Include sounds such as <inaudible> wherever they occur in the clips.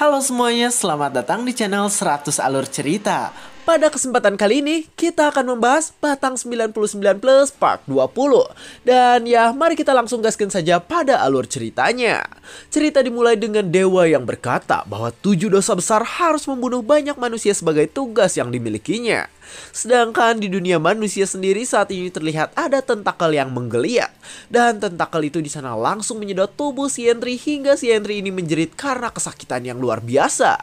Halo semuanya, selamat datang di channel 100 Alur Cerita. Pada kesempatan kali ini, kita akan membahas Batang 99 Plus Part 20. Dan ya, mari kita langsung gaskin saja pada alur ceritanya. Cerita dimulai dengan dewa yang berkata bahwa tujuh dosa besar harus membunuh banyak manusia sebagai tugas yang dimilikinya. Sedangkan di dunia manusia sendiri saat ini terlihat ada tentakel yang menggeliat. Dan tentakel itu di sana langsung menyedot tubuh si Henry hingga si Henry ini menjerit karena kesakitan yang luar biasa.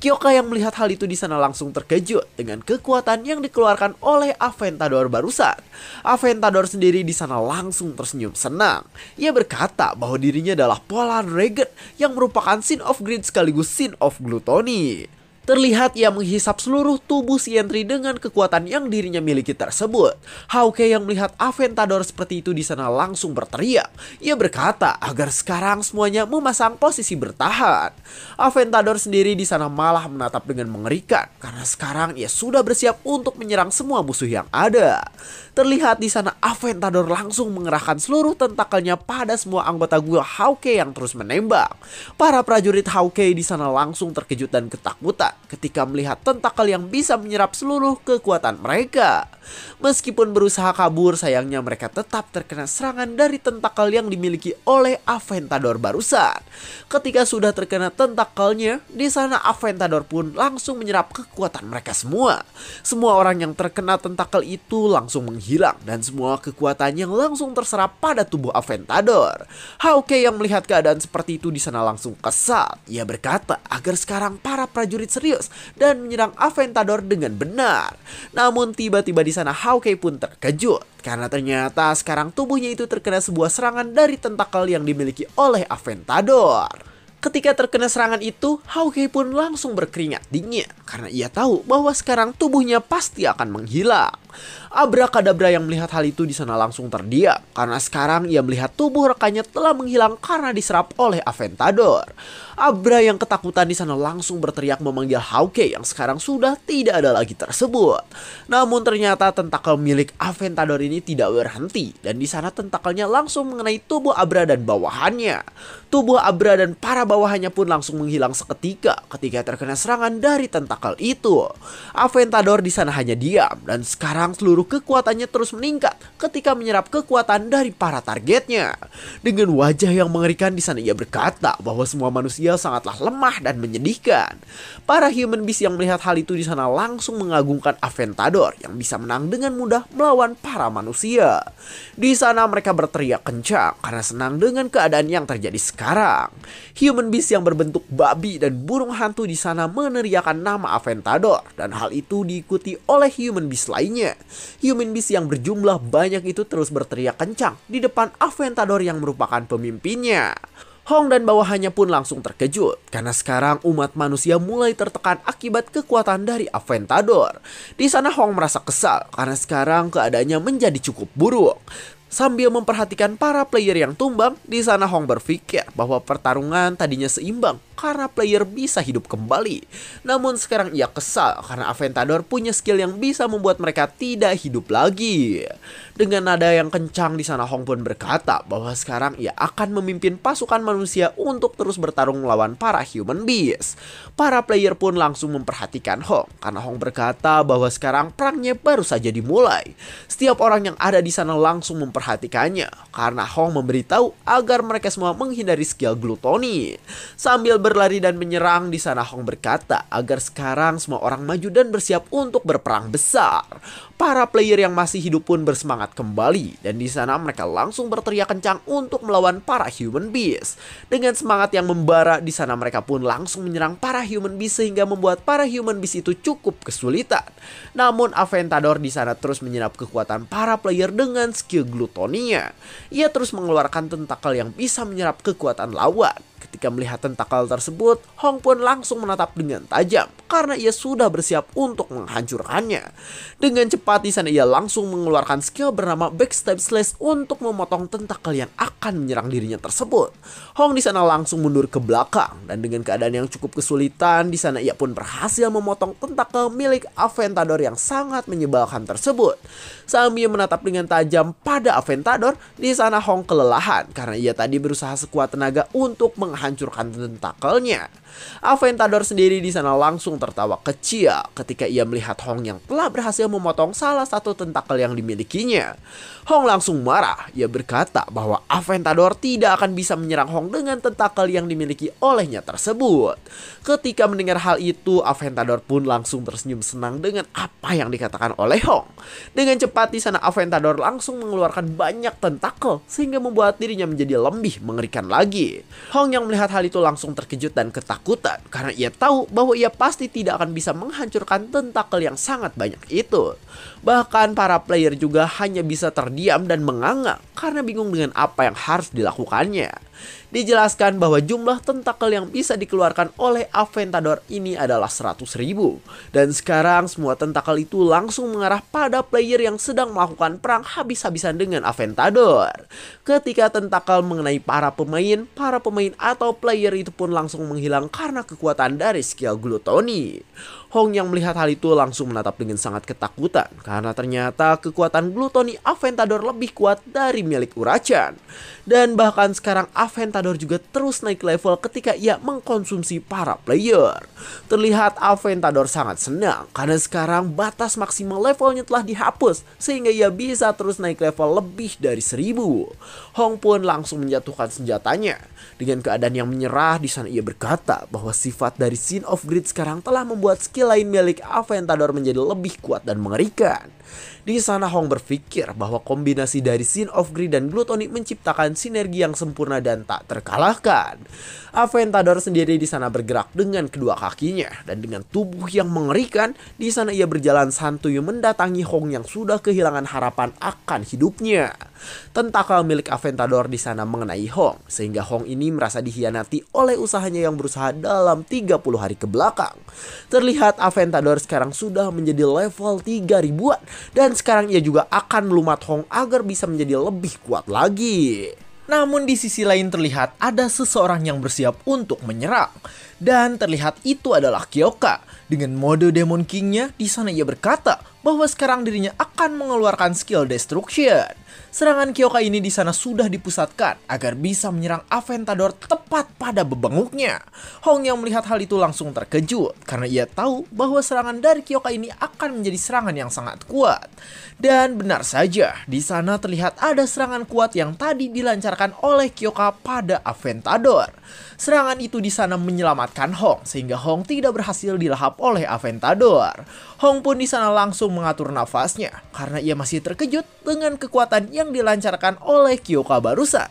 Kyoka yang melihat hal itu di sana langsung terkejut dengan dengan kekuatan yang dikeluarkan oleh Aventador barusan. Aventador sendiri di sana langsung tersenyum senang. Ia berkata bahwa dirinya adalah Polar Regen yang merupakan Sin of Greed sekaligus Sin of Gluttony. Terlihat ia menghisap seluruh tubuh si Yentri dengan kekuatan yang dirinya miliki tersebut. Hauke yang melihat Aventador seperti itu di sana langsung berteriak. Ia berkata agar sekarang semuanya memasang posisi bertahan. Aventador sendiri di sana malah menatap dengan mengerikan karena sekarang ia sudah bersiap untuk menyerang semua musuh yang ada. Terlihat di sana Aventador langsung mengerahkan seluruh tentakelnya pada semua anggota gua Hauke yang terus menembak. Para prajurit Hauke di sana langsung terkejut dan ketakutan ketika melihat tentakel yang bisa menyerap seluruh kekuatan mereka. Meskipun berusaha kabur, sayangnya mereka tetap terkena serangan dari tentakel yang dimiliki oleh Aventador barusan. Ketika sudah terkena tentakelnya, di sana Aventador pun langsung menyerap kekuatan mereka semua. Semua orang yang terkena tentakel itu langsung menghilang dan semua kekuatannya langsung terserap pada tubuh Aventador. Hauke yang melihat keadaan seperti itu di sana langsung kesat. Ia berkata agar sekarang para prajurit serius dan menyerang Aventador dengan benar. Namun tiba-tiba di sana Hawkeye pun terkejut karena ternyata sekarang tubuhnya itu terkena sebuah serangan dari tentakel yang dimiliki oleh Aventador. Ketika terkena serangan itu, Hawkeye pun langsung berkeringat dingin karena ia tahu bahwa sekarang tubuhnya pasti akan menghilang. Abrakadabra yang melihat hal itu di sana langsung terdiam karena sekarang ia melihat tubuh rekannya telah menghilang karena diserap oleh Aventador. Abra yang ketakutan di sana langsung berteriak memanggil Hauke yang sekarang sudah tidak ada lagi tersebut. Namun ternyata tentakel milik Aventador ini tidak berhenti dan di sana tentakelnya langsung mengenai tubuh Abra dan bawahannya. Tubuh Abra dan para bawahannya pun langsung menghilang seketika ketika terkena serangan dari tentakel itu. Aventador di sana hanya diam dan sekarang seluruh kekuatannya terus meningkat ketika menyerap kekuatan dari para targetnya. Dengan wajah yang mengerikan di sana ia berkata bahwa semua manusia sangatlah lemah dan menyedihkan. Para human beast yang melihat hal itu di sana langsung mengagungkan Aventador yang bisa menang dengan mudah melawan para manusia. Di sana mereka berteriak kencang karena senang dengan keadaan yang terjadi sekarang. Human beast yang berbentuk babi dan burung hantu di sana meneriakan nama Aventador dan hal itu diikuti oleh human beast lainnya. Human beast yang berjumlah banyak itu terus berteriak kencang di depan Aventador yang merupakan pemimpinnya. Hong dan bawahannya pun langsung terkejut karena sekarang umat manusia mulai tertekan akibat kekuatan dari Aventador. Di sana Hong merasa kesal karena sekarang keadaannya menjadi cukup buruk. Sambil memperhatikan para player yang tumbang, di sana Hong berpikir bahwa pertarungan tadinya seimbang karena player bisa hidup kembali. Namun sekarang ia kesal karena Aventador punya skill yang bisa membuat mereka tidak hidup lagi. Dengan nada yang kencang di sana Hong pun berkata bahwa sekarang ia akan memimpin pasukan manusia untuk terus bertarung melawan para human beast. Para player pun langsung memperhatikan Hong karena Hong berkata bahwa sekarang perangnya baru saja dimulai. Setiap orang yang ada di sana langsung memperhatikannya karena Hong memberitahu agar mereka semua menghindari skill Gluttony Sambil berlari dan menyerang di sana Hong berkata agar sekarang semua orang maju dan bersiap untuk berperang besar. Para player yang masih hidup pun bersemangat kembali dan di sana mereka langsung berteriak kencang untuk melawan para human beast. Dengan semangat yang membara di sana mereka pun langsung menyerang para human beast sehingga membuat para human beast itu cukup kesulitan. Namun Aventador di sana terus menyerap kekuatan para player dengan skill glutonia. Ia terus mengeluarkan tentakel yang bisa menyerap kekuatan lawan. Ketika melihat tentakel tersebut, Hong pun langsung menatap dengan tajam karena ia sudah bersiap untuk menghancurkannya. Dengan cepat tepat di sana ia langsung mengeluarkan skill bernama Backstab Slash untuk memotong tentakel yang akan menyerang dirinya tersebut. Hong di sana langsung mundur ke belakang dan dengan keadaan yang cukup kesulitan di sana ia pun berhasil memotong tentakel milik Aventador yang sangat menyebalkan tersebut. Sambil menatap dengan tajam pada Aventador, di sana Hong kelelahan karena ia tadi berusaha sekuat tenaga untuk menghancurkan tentakelnya. Aventador sendiri di sana langsung tertawa kecil ketika ia melihat Hong yang telah berhasil memotong salah satu tentakel yang dimilikinya. Hong langsung marah. Ia berkata bahwa Aventador tidak akan bisa menyerang Hong dengan tentakel yang dimiliki olehnya tersebut. Ketika mendengar hal itu, Aventador pun langsung tersenyum senang dengan apa yang dikatakan oleh Hong. Dengan cepat di sana Aventador langsung mengeluarkan banyak tentakel sehingga membuat dirinya menjadi lebih mengerikan lagi. Hong yang melihat hal itu langsung terkejut dan ketakutan ketakutan karena ia tahu bahwa ia pasti tidak akan bisa menghancurkan tentakel yang sangat banyak itu. Bahkan para player juga hanya bisa terdiam dan menganga karena bingung dengan apa yang harus dilakukannya. Dijelaskan bahwa jumlah tentakel yang bisa dikeluarkan oleh Aventador ini adalah 100 ribu. Dan sekarang semua tentakel itu langsung mengarah pada player yang sedang melakukan perang habis-habisan dengan Aventador. Ketika tentakel mengenai para pemain, para pemain atau player itu pun langsung menghilang karena kekuatan dari skill glutoni. Hong yang melihat hal itu langsung menatap dengan sangat ketakutan karena ternyata kekuatan glutoni Aventador lebih kuat dari milik Urachan. Dan bahkan sekarang Aventador juga terus naik level ketika ia mengkonsumsi para player. Terlihat Aventador sangat senang karena sekarang batas maksimal levelnya telah dihapus sehingga ia bisa terus naik level lebih dari seribu. Hong pun langsung menjatuhkan senjatanya. Dengan keadaan yang menyerah di sana ia berkata bahwa sifat dari Sin of Greed sekarang telah membuat skill lain milik Aventador menjadi lebih kuat dan mengerikan. Di sana Hong berpikir bahwa kombinasi dari Sin of Greed dan Gluttony menciptakan sinergi yang sempurna dan tak terkalahkan. Aventador sendiri di sana bergerak dengan kedua kakinya dan dengan tubuh yang mengerikan, di sana ia berjalan santuy mendatangi Hong yang sudah kehilangan harapan akan hidupnya. Tentakal milik Aventador di sana mengenai Hong, sehingga Hong ini merasa dihianati oleh usahanya yang berusaha dalam 30 hari ke belakang. Terlihat Aventador sekarang sudah menjadi level 3000 ribuan dan sekarang ia juga akan melumat Hong agar bisa menjadi lebih kuat lagi. Namun di sisi lain terlihat ada seseorang yang bersiap untuk menyerang. Dan terlihat itu adalah Kyoka. Dengan mode Demon Kingnya, di sana ia berkata bahwa sekarang dirinya akan mengeluarkan skill Destruction. Serangan Kyoka ini di sana sudah dipusatkan agar bisa menyerang Aventador tepat pada bebenguknya. Hong yang melihat hal itu langsung terkejut karena ia tahu bahwa serangan dari Kyoka ini akan menjadi serangan yang sangat kuat. Dan benar saja, di sana terlihat ada serangan kuat yang tadi dilancarkan oleh Kyoka pada Aventador. Serangan itu di sana menyelamatkan Hong sehingga Hong tidak berhasil dilahap oleh Aventador. Hong pun di sana langsung mengatur nafasnya karena ia masih terkejut dengan kekuatan yang dilancarkan oleh Kyoka barusan.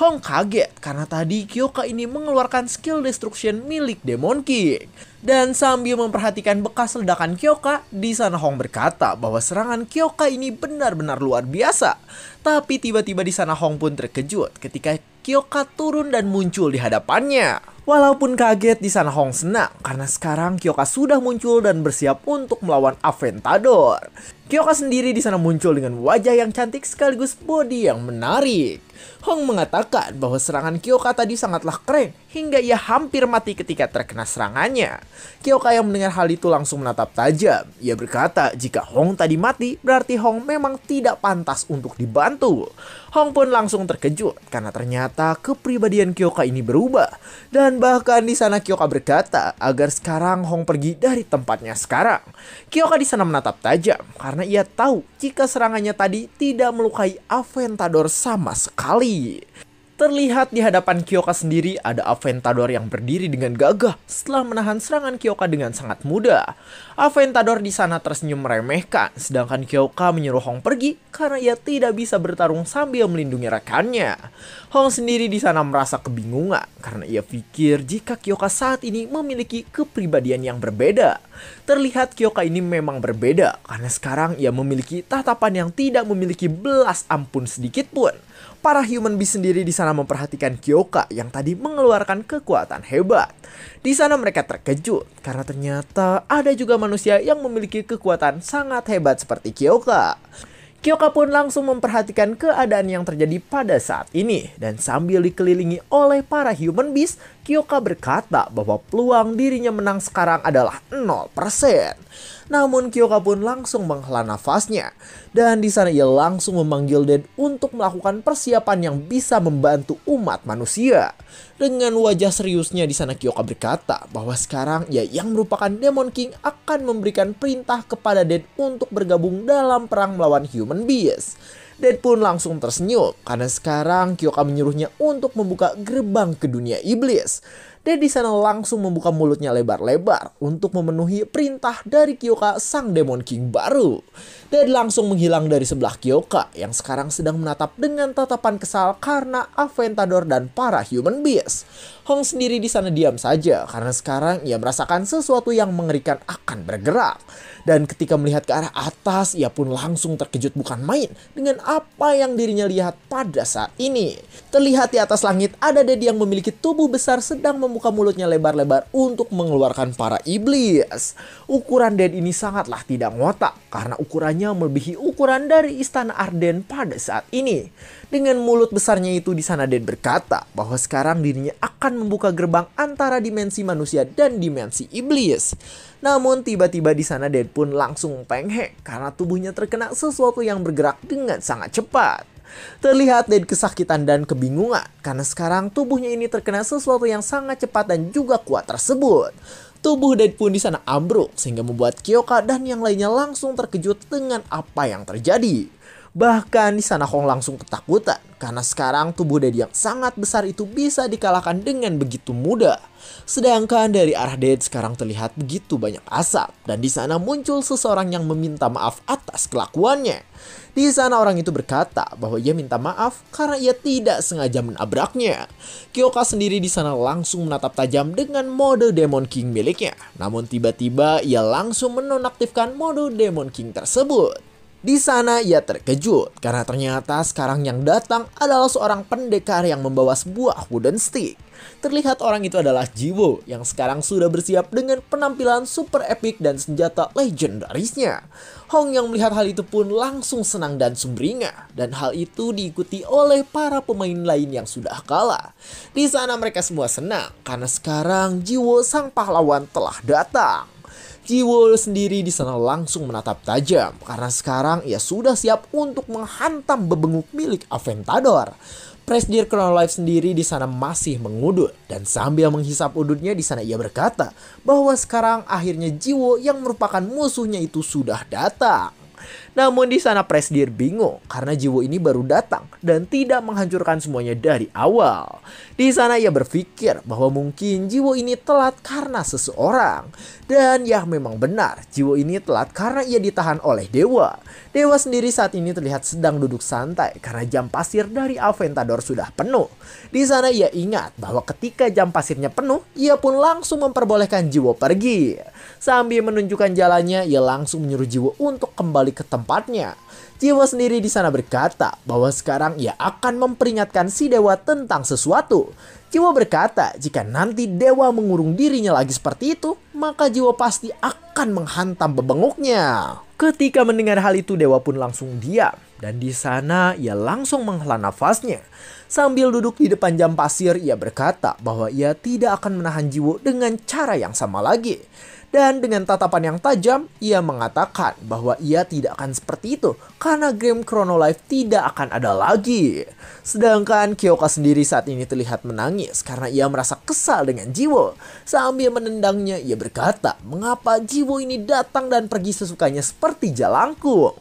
Hong kaget karena tadi Kyoka ini mengeluarkan skill destruction milik Demon King. Dan sambil memperhatikan bekas ledakan Kyoka, di sana Hong berkata bahwa serangan Kyoka ini benar-benar luar biasa. Tapi tiba-tiba di sana Hong pun terkejut ketika Kyoka turun dan muncul di hadapannya. Walaupun kaget di sana Hong senang karena sekarang Kyoka sudah muncul dan bersiap untuk melawan Aventador. Kyoka sendiri di sana muncul dengan wajah yang cantik sekaligus body yang menarik. Hong mengatakan bahwa serangan Kyoka tadi sangatlah keren hingga ia hampir mati ketika terkena serangannya. Kyoka yang mendengar hal itu langsung menatap tajam. Ia berkata jika Hong tadi mati berarti Hong memang tidak pantas untuk dibantu. Hong pun langsung terkejut karena ternyata kepribadian Kyoka ini berubah. Dan bahkan di sana Kyoka berkata agar sekarang Hong pergi dari tempatnya sekarang. Kyoka di sana menatap tajam karena ia tahu jika serangannya tadi tidak melukai Aventador sama sekali sekali. Terlihat di hadapan Kyoka sendiri ada Aventador yang berdiri dengan gagah setelah menahan serangan Kyoka dengan sangat mudah. Aventador di sana tersenyum meremehkan, sedangkan Kyoka menyuruh Hong pergi karena ia tidak bisa bertarung sambil melindungi rekannya. Hong sendiri di sana merasa kebingungan karena ia pikir jika Kyoka saat ini memiliki kepribadian yang berbeda. Terlihat Kyoka ini memang berbeda karena sekarang ia memiliki tatapan yang tidak memiliki belas ampun sedikit pun. Para human beast sendiri di sana memperhatikan Kyoka yang tadi mengeluarkan kekuatan hebat. Di sana mereka terkejut karena ternyata ada juga manusia yang memiliki kekuatan sangat hebat seperti Kyoka. Kyoka pun langsung memperhatikan keadaan yang terjadi pada saat ini dan sambil dikelilingi oleh para human beast, Kyoka berkata bahwa peluang dirinya menang sekarang adalah 0%. Namun Kyoka pun langsung menghela nafasnya. Dan di sana ia langsung memanggil Dead untuk melakukan persiapan yang bisa membantu umat manusia. Dengan wajah seriusnya di sana Kyoka berkata bahwa sekarang ia yang merupakan Demon King akan memberikan perintah kepada Dead untuk bergabung dalam perang melawan Human Beast. Dead pun langsung tersenyum karena sekarang Kyoka menyuruhnya untuk membuka gerbang ke dunia iblis di Sana langsung membuka mulutnya lebar-lebar untuk memenuhi perintah dari Kyoka sang Demon King baru. Dan langsung menghilang dari sebelah Kyoka yang sekarang sedang menatap dengan tatapan kesal karena Aventador dan para human beast. Hong sendiri di sana diam saja karena sekarang ia merasakan sesuatu yang mengerikan akan bergerak. Dan ketika melihat ke arah atas, ia pun langsung terkejut bukan main dengan apa yang dirinya lihat pada saat ini. Terlihat di atas langit ada Dedi yang memiliki tubuh besar sedang mem membuka mulutnya lebar-lebar untuk mengeluarkan para iblis. Ukuran Dead ini sangatlah tidak ngotak karena ukurannya melebihi ukuran dari istana Arden pada saat ini. Dengan mulut besarnya itu di sana Dead berkata bahwa sekarang dirinya akan membuka gerbang antara dimensi manusia dan dimensi iblis. Namun tiba-tiba di sana Dead pun langsung penghek karena tubuhnya terkena sesuatu yang bergerak dengan sangat cepat terlihat dari kesakitan dan kebingungan karena sekarang tubuhnya ini terkena sesuatu yang sangat cepat dan juga kuat tersebut. Tubuh Dead pun di sana ambruk sehingga membuat Kyoka dan yang lainnya langsung terkejut dengan apa yang terjadi. Bahkan di sana Kong langsung ketakutan karena sekarang tubuh Dede yang sangat besar itu bisa dikalahkan dengan begitu mudah. Sedangkan dari arah Dede sekarang terlihat begitu banyak asap dan di sana muncul seseorang yang meminta maaf atas kelakuannya. Di sana orang itu berkata bahwa ia minta maaf karena ia tidak sengaja menabraknya. Kyoka sendiri di sana langsung menatap tajam dengan mode Demon King miliknya. Namun tiba-tiba ia langsung menonaktifkan mode Demon King tersebut. Di sana ia terkejut karena ternyata sekarang yang datang adalah seorang pendekar yang membawa sebuah wooden stick. Terlihat orang itu adalah Jiwo yang sekarang sudah bersiap dengan penampilan super epic dan senjata legendarisnya. Hong yang melihat hal itu pun langsung senang dan sumringah dan hal itu diikuti oleh para pemain lain yang sudah kalah. Di sana mereka semua senang karena sekarang Jiwo sang pahlawan telah datang. Jiwo sendiri di sana langsung menatap tajam karena sekarang ia sudah siap untuk menghantam bebenguk milik Aventador. Presdir Crown Life sendiri di sana masih mengudut dan sambil menghisap udutnya di sana ia berkata bahwa sekarang akhirnya Jiwo yang merupakan musuhnya itu sudah datang. Namun di sana presdir bingung karena jiwo ini baru datang dan tidak menghancurkan semuanya dari awal. Di sana ia berpikir bahwa mungkin jiwo ini telat karena seseorang. Dan ya memang benar, jiwo ini telat karena ia ditahan oleh dewa. Dewa sendiri saat ini terlihat sedang duduk santai karena jam pasir dari Aventador sudah penuh. Di sana ia ingat bahwa ketika jam pasirnya penuh, ia pun langsung memperbolehkan jiwo pergi. Sambil menunjukkan jalannya, ia langsung menyuruh jiwo untuk kembali ke tempat tempatnya. Jiwa sendiri di sana berkata bahwa sekarang ia akan memperingatkan si dewa tentang sesuatu. Jiwa berkata jika nanti dewa mengurung dirinya lagi seperti itu, maka jiwa pasti akan menghantam bebenguknya. Ketika mendengar hal itu dewa pun langsung diam dan di sana ia langsung menghela nafasnya. Sambil duduk di depan jam pasir ia berkata bahwa ia tidak akan menahan jiwa dengan cara yang sama lagi. Dan dengan tatapan yang tajam, ia mengatakan bahwa ia tidak akan seperti itu karena game Chrono Life tidak akan ada lagi. Sedangkan Kyoka sendiri saat ini terlihat menangis karena ia merasa kesal dengan Jiwo. Sambil menendangnya, ia berkata, mengapa Jiwo ini datang dan pergi sesukanya seperti jalangkung.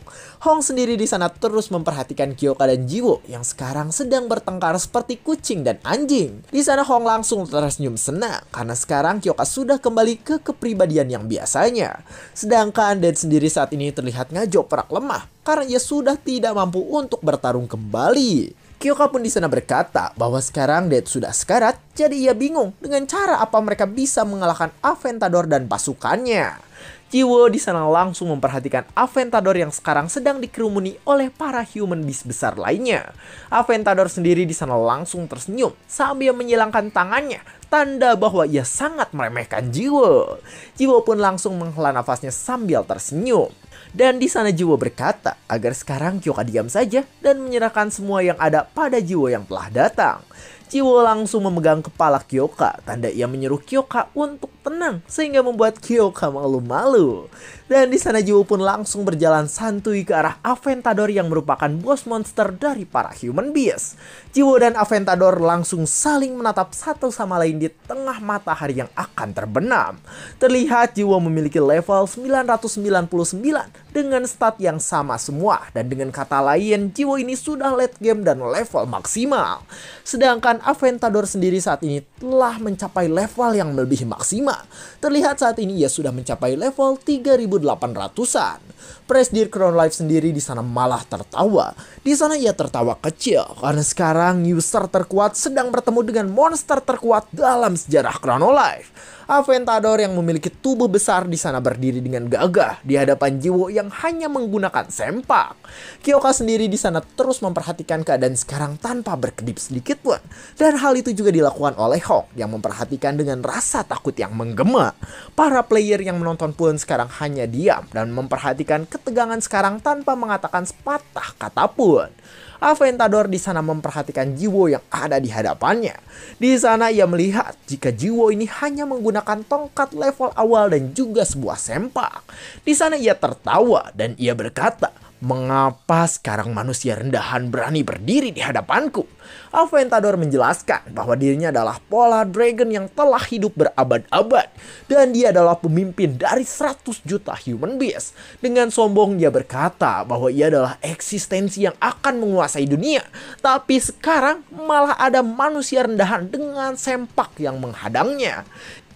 Hong sendiri di sana terus memperhatikan Kyoka dan Jiwo yang sekarang sedang bertengkar seperti kucing dan anjing. Di sana Hong langsung tersenyum senang karena sekarang Kyoka sudah kembali ke kepribadian yang biasanya. Sedangkan Den sendiri saat ini terlihat ngajo perak lemah karena ia sudah tidak mampu untuk bertarung kembali. Kyoka pun di sana berkata bahwa sekarang Dead sudah sekarat, jadi ia bingung dengan cara apa mereka bisa mengalahkan Aventador dan pasukannya. Jiwo di sana langsung memperhatikan Aventador yang sekarang sedang dikerumuni oleh para human beast besar lainnya. Aventador sendiri di sana langsung tersenyum sambil menyilangkan tangannya tanda bahwa ia sangat meremehkan Jiwo. Jiwo pun langsung menghela nafasnya sambil tersenyum. Dan di sana Jiwo berkata agar sekarang Kyoka diam saja dan menyerahkan semua yang ada pada Jiwo yang telah datang. Jiwo langsung memegang kepala Kyoka, tanda ia menyuruh Kyoka untuk tenang sehingga membuat Kyoka malu-malu. Dan di sana Jiwo pun langsung berjalan santuy ke arah Aventador yang merupakan bos monster dari para human beast. Jiwo dan Aventador langsung saling menatap satu sama lain di tengah matahari yang akan terbenam. Terlihat Jiwo memiliki level 999 dengan stat yang sama semua dan dengan kata lain Jiwo ini sudah late game dan level maksimal. Sedangkan Aventador sendiri saat ini telah mencapai level yang lebih maksimal terlihat saat ini ia sudah mencapai level 3800-an. Presdir Crown Life sendiri di sana malah tertawa. Di sana ia tertawa kecil karena sekarang user terkuat sedang bertemu dengan monster terkuat dalam sejarah Crown Life. Aventador yang memiliki tubuh besar di sana berdiri dengan gagah di hadapan Jiwo yang hanya menggunakan sempak. Kyoka sendiri di sana terus memperhatikan keadaan sekarang tanpa berkedip sedikit pun. Dan hal itu juga dilakukan oleh Hong yang memperhatikan dengan rasa takut yang menggema. Para player yang menonton pun sekarang hanya diam dan memperhatikan menghentikan ketegangan sekarang tanpa mengatakan sepatah kata pun. Aventador di sana memperhatikan Jiwo yang ada di hadapannya. Di sana ia melihat jika Jiwo ini hanya menggunakan tongkat level awal dan juga sebuah sempak. Di sana ia tertawa dan ia berkata, Mengapa sekarang manusia rendahan berani berdiri di hadapanku? Aventador menjelaskan bahwa dirinya adalah pola dragon yang telah hidup berabad-abad dan dia adalah pemimpin dari 100 juta human beings. Dengan sombong dia berkata bahwa ia adalah eksistensi yang akan menguasai dunia. Tapi sekarang malah ada manusia rendahan dengan sempak yang menghadangnya.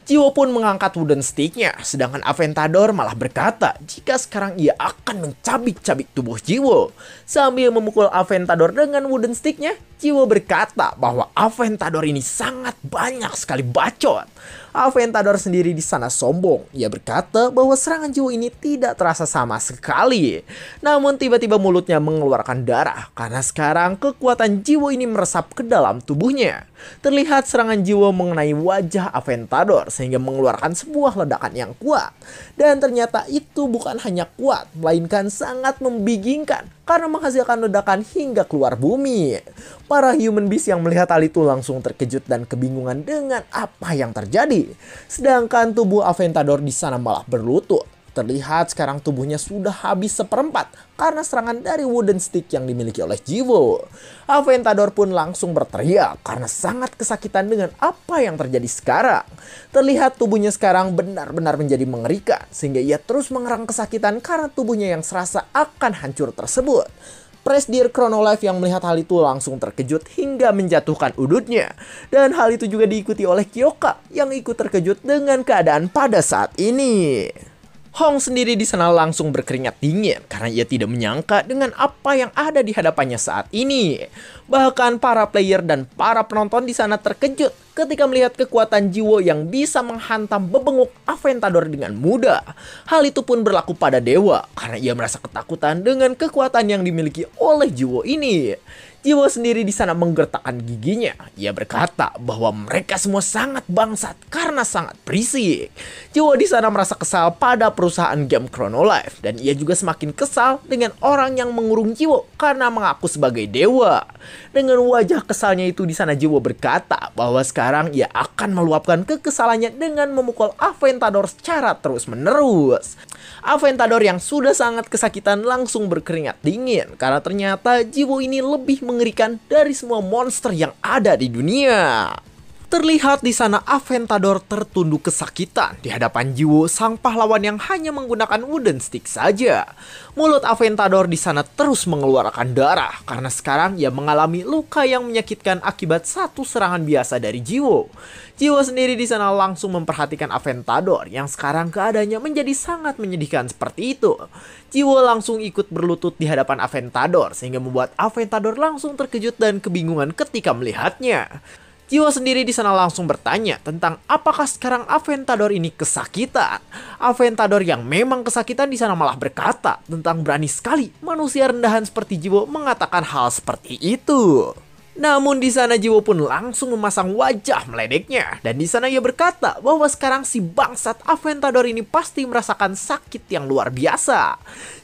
Jiwo pun mengangkat wooden sticknya, sedangkan Aventador malah berkata jika sekarang ia akan mencabik-cabik tubuh Jiwo. Sambil memukul Aventador dengan wooden sticknya, Jiwo berkata bahwa Aventador ini sangat banyak sekali bacot. Aventador sendiri di sana sombong. Ia berkata bahwa serangan jiwa ini tidak terasa sama sekali. Namun tiba-tiba mulutnya mengeluarkan darah karena sekarang kekuatan jiwa ini meresap ke dalam tubuhnya. Terlihat serangan jiwa mengenai wajah Aventador sehingga mengeluarkan sebuah ledakan yang kuat. Dan ternyata itu bukan hanya kuat, melainkan sangat membingungkan karena menghasilkan ledakan hingga keluar bumi. Para human beast yang melihat hal itu langsung terkejut dan kebingungan dengan apa yang terjadi. Sedangkan tubuh Aventador di sana malah berlutut. Terlihat sekarang tubuhnya sudah habis seperempat karena serangan dari wooden stick yang dimiliki oleh Jivo. Aventador pun langsung berteriak karena sangat kesakitan dengan apa yang terjadi sekarang. Terlihat tubuhnya sekarang benar-benar menjadi mengerikan sehingga ia terus mengerang kesakitan karena tubuhnya yang serasa akan hancur tersebut. Chrono Life yang melihat hal itu langsung terkejut hingga menjatuhkan udutnya. Dan hal itu juga diikuti oleh Kyoka yang ikut terkejut dengan keadaan pada saat ini. Hong sendiri di sana langsung berkeringat dingin karena ia tidak menyangka dengan apa yang ada di hadapannya saat ini. Bahkan para player dan para penonton di sana terkejut ketika melihat kekuatan Jiwo yang bisa menghantam bebenguk Aventador dengan mudah. Hal itu pun berlaku pada Dewa karena ia merasa ketakutan dengan kekuatan yang dimiliki oleh Jiwo ini. Tiwo sendiri di sana menggertakkan giginya. Ia berkata bahwa mereka semua sangat bangsat karena sangat berisik. Tiwo di sana merasa kesal pada perusahaan game Chrono Life dan ia juga semakin kesal dengan orang yang mengurung Jiwo karena mengaku sebagai dewa. Dengan wajah kesalnya itu di sana Jiwo berkata bahwa sekarang ia akan meluapkan kekesalannya dengan memukul Aventador secara terus-menerus. Aventador yang sudah sangat kesakitan langsung berkeringat dingin karena ternyata Jiwo ini lebih mengerikan dari semua monster yang ada di dunia. Terlihat di sana Aventador tertunduk kesakitan di hadapan Jiwo sang pahlawan yang hanya menggunakan wooden stick saja. Mulut Aventador di sana terus mengeluarkan darah karena sekarang ia mengalami luka yang menyakitkan akibat satu serangan biasa dari Jiwo. Jiwo sendiri di sana langsung memperhatikan Aventador yang sekarang keadaannya menjadi sangat menyedihkan seperti itu. Jiwo langsung ikut berlutut di hadapan Aventador sehingga membuat Aventador langsung terkejut dan kebingungan ketika melihatnya. Jiwa sendiri di sana langsung bertanya tentang apakah sekarang Aventador ini kesakitan. Aventador yang memang kesakitan di sana malah berkata tentang berani sekali manusia rendahan seperti Jiwo mengatakan hal seperti itu. Namun di sana Jiwo pun langsung memasang wajah meledeknya dan di sana ia berkata bahwa sekarang si bangsat Aventador ini pasti merasakan sakit yang luar biasa.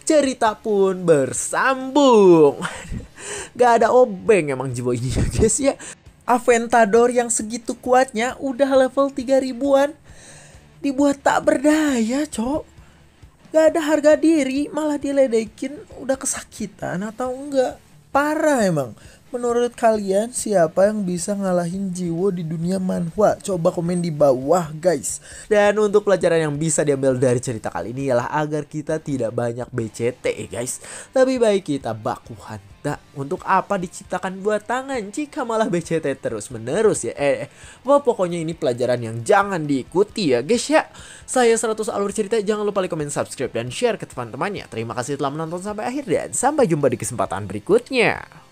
Cerita pun bersambung. <laughs> Gak ada obeng emang Jiwo ini iya, guys ya. Aventador yang segitu kuatnya udah level 3000 ribuan, dibuat tak berdaya, Cok. Gak ada harga diri, malah diledekin, udah kesakitan atau enggak. Parah emang. Menurut kalian siapa yang bisa ngalahin Jiwo di dunia manhwa? Coba komen di bawah guys. Dan untuk pelajaran yang bisa diambil dari cerita kali ini ialah agar kita tidak banyak BCT guys. Lebih baik kita bakuhan Tak, untuk apa diciptakan buat tangan jika malah BCT terus-menerus ya? Eh, eh, wah pokoknya ini pelajaran yang jangan diikuti ya guys ya. Saya 100 alur cerita, jangan lupa like, comment, subscribe, dan share ke teman-temannya. Terima kasih telah menonton sampai akhir dan sampai jumpa di kesempatan berikutnya.